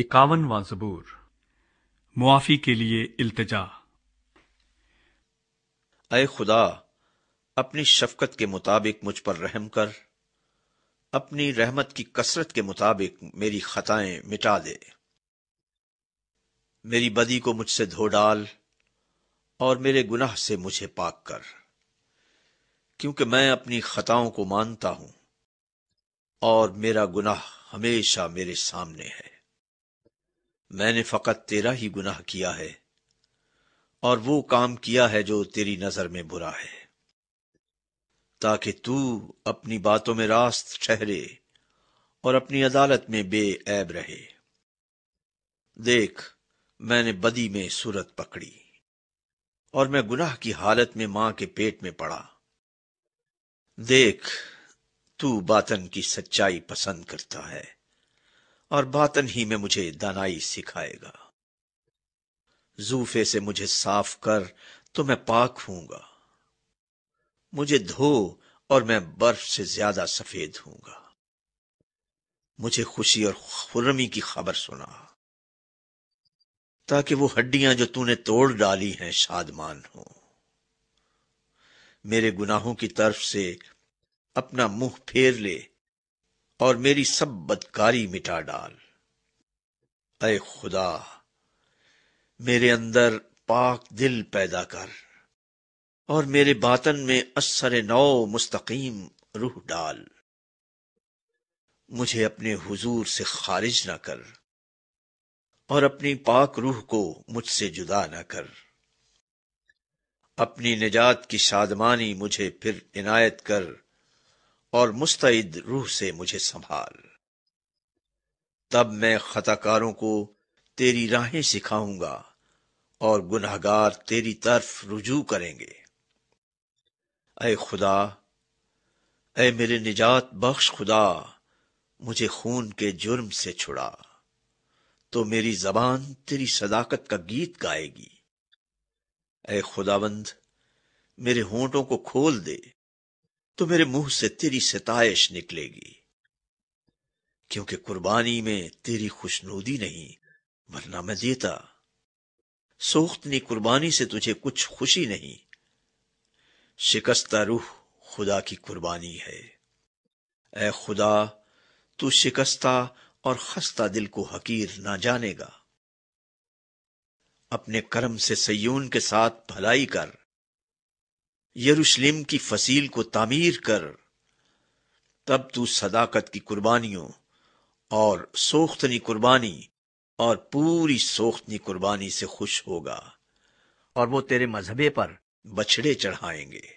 इक्यावनवा जबूर मुआफ़ी के लिए इल्तजा अय खुदा अपनी शफकत के मुताबिक मुझ पर रहम कर अपनी रहमत की कसरत के मुताबिक मेरी खताएं मिटा दे मेरी बदी को मुझसे धो डाल और मेरे गुनाह से मुझे पाक कर क्योंकि मैं अपनी खताओं को मानता हूं और मेरा गुनाह हमेशा मेरे सामने है मैंने फकत तेरा ही गुनाह किया है और वो काम किया है जो तेरी नजर में बुरा है ताकि तू अपनी बातों में रास्त ठहरे और अपनी अदालत में बेऐब रहे देख मैंने बदी में सूरत पकड़ी और मैं गुनाह की हालत में मां के पेट में पड़ा देख तू बातन की सच्चाई पसंद करता है और बातन ही में मुझे दानाई सिखाएगा जूफे से मुझे साफ कर तो मैं पाक हूंगा मुझे धो और मैं बर्फ से ज्यादा सफेद हूंगा मुझे खुशी और खुरमी की खबर सुना ताकि वो हड्डियां जो तूने तोड़ डाली हैं शादमान हो मेरे गुनाहों की तरफ से अपना मुंह फेर ले और मेरी सब बदकारी मिटा डाल अय खुदा मेरे अंदर पाक दिल पैदा कर और मेरे बातन में असर नौ मुस्तकीम रूह डाल मुझे अपने हुजूर से खारिज ना कर और अपनी पाक रूह को मुझसे जुदा ना कर अपनी निजात की शादमानी मुझे फिर इनायत कर और मुस्तैद रूह से मुझे संभाल तब मैं खताकारों को तेरी राहें सिखाऊंगा और गुनागार तेरी तरफ रुजू करेंगे अय खुदा अय मेरे निजात बख्श खुदा मुझे खून के जुर्म से छुड़ा तो मेरी जबान तेरी सदाकत का गीत गाएगी अय खुदावंद मेरे होंठों को खोल दे तो मेरे मुंह से तेरी सताइश निकलेगी क्योंकि कुर्बानी में तेरी खुशनूदी नहीं वरना मैं देता सोख्तनी कुर्बानी से तुझे कुछ खुशी नहीं शिकस्ता रूह खुदा की कुर्बानी है ए खुदा तू शिकस्ता और खस्ता दिल को हकीर ना जानेगा अपने कर्म से सयून के साथ भलाई कर यरूशलेम की फसील को तामीर कर तब तू सदाकत की कुर्बानियों और सोख्तनी कुर्बानी और पूरी सोख्तनी कुर्बानी से खुश होगा और वो तेरे मजहबे पर बछड़े चढ़ाएंगे